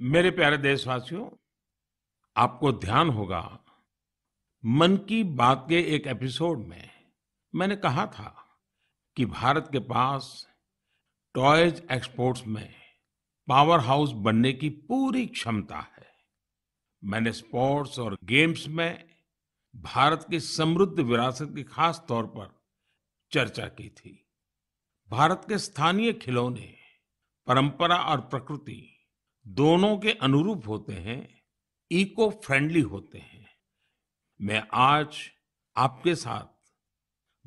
मेरे प्यारे देशवासियों आपको ध्यान होगा मन की बात के एक एपिसोड में मैंने कहा था कि भारत के पास टॉयज एक्सपोर्ट्स में पावर हाउस बनने की पूरी क्षमता है मैंने स्पोर्ट्स और गेम्स में भारत की समृद्ध विरासत की खास तौर पर चर्चा की थी भारत के स्थानीय खिलौने परंपरा और प्रकृति दोनों के अनुरूप होते हैं इको फ्रेंडली होते हैं मैं आज आपके साथ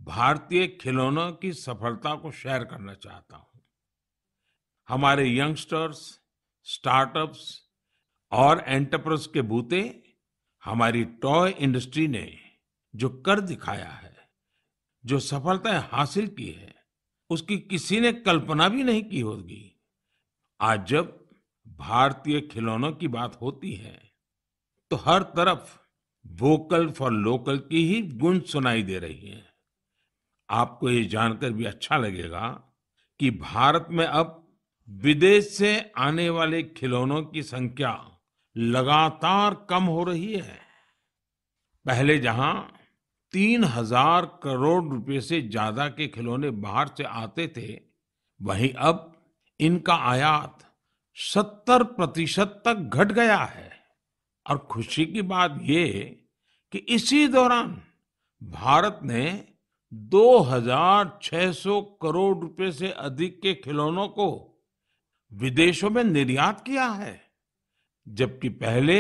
भारतीय खिलौनों की सफलता को शेयर करना चाहता हूं हमारे यंगस्टर्स स्टार्टअप्स और एंटरप्रेस के बूते हमारी टॉय इंडस्ट्री ने जो कर दिखाया है जो सफलताएं हासिल की है उसकी किसी ने कल्पना भी नहीं की होगी आज जब भारतीय खिलौनों की बात होती है तो हर तरफ वोकल फॉर लोकल की ही गूंज सुनाई दे रही है आपको ये जानकर भी अच्छा लगेगा कि भारत में अब विदेश से आने वाले खिलौनों की संख्या लगातार कम हो रही है पहले जहां तीन हजार करोड़ रुपए से ज्यादा के खिलौने बाहर से आते थे वहीं अब इनका आयात सत्तर प्रतिशत तक घट गया है और खुशी की बात ये कि इसी दौरान भारत ने 2,600 करोड़ रुपए से अधिक के खिलौनों को विदेशों में निर्यात किया है जबकि पहले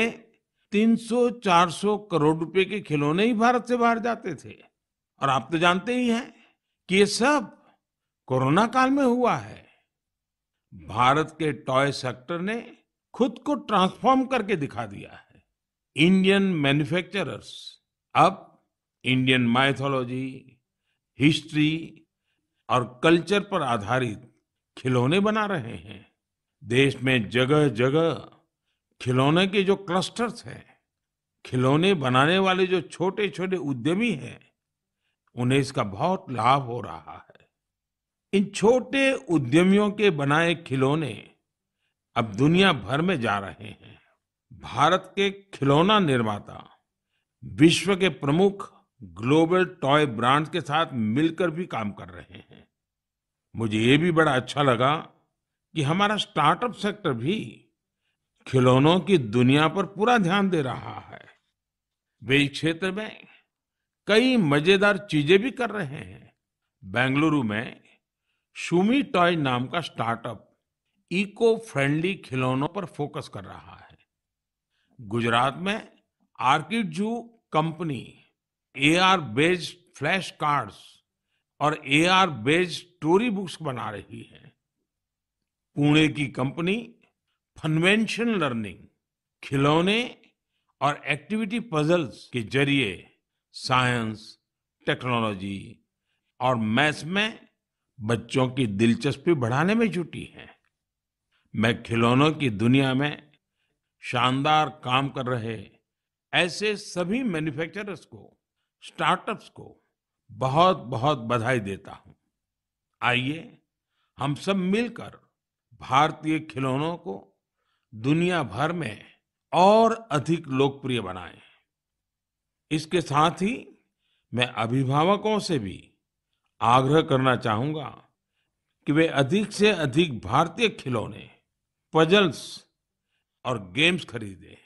300-400 करोड़ रुपए के खिलौने ही भारत से बाहर जाते थे और आप तो जानते ही हैं कि ये सब कोरोना काल में हुआ है भारत के टॉय सेक्टर ने खुद को ट्रांसफॉर्म करके दिखा दिया है इंडियन मैन्युफैक्चरर्स अब इंडियन माइथोलॉजी हिस्ट्री और कल्चर पर आधारित खिलौने बना रहे हैं देश में जगह जगह खिलौने के जो क्लस्टर्स हैं खिलौने बनाने वाले जो छोटे छोटे उद्यमी हैं उन्हें इसका बहुत लाभ हो रहा है इन छोटे उद्यमियों के बनाए खिलौने अब दुनिया भर में जा रहे हैं भारत के खिलौना निर्माता विश्व के प्रमुख ग्लोबल टॉय ब्रांड के साथ मिलकर भी काम कर रहे हैं मुझे ये भी बड़ा अच्छा लगा कि हमारा स्टार्टअप सेक्टर भी खिलौनों की दुनिया पर पूरा ध्यान दे रहा है वे इस क्षेत्र में कई मजेदार चीजें भी कर रहे हैं बेंगलुरु में शूमी टॉय नाम का स्टार्टअप इको फ्रेंडली खिलौनों पर फोकस कर रहा है गुजरात में Orchid Zoo company AR based flash cards और एआर बेस्ड स्टोरी बुक्स बना रही है पुणे की कंपनी फनवेंशन लर्निंग खिलौने और एक्टिविटी पजल्स के जरिए साइंस टेक्नोलॉजी और मैथ्स में बच्चों की दिलचस्पी बढ़ाने में जुटी है मैं खिलौनों की दुनिया में शानदार काम कर रहे ऐसे सभी मैन्युफैक्चरर्स को स्टार्टअप्स को बहुत बहुत बधाई देता हूं आइए हम सब मिलकर भारतीय खिलौनों को दुनिया भर में और अधिक लोकप्रिय बनाएं इसके साथ ही मैं अभिभावकों से भी आग्रह करना चाहूंगा कि वे अधिक से अधिक भारतीय खिलौने पजल्स और गेम्स खरीदें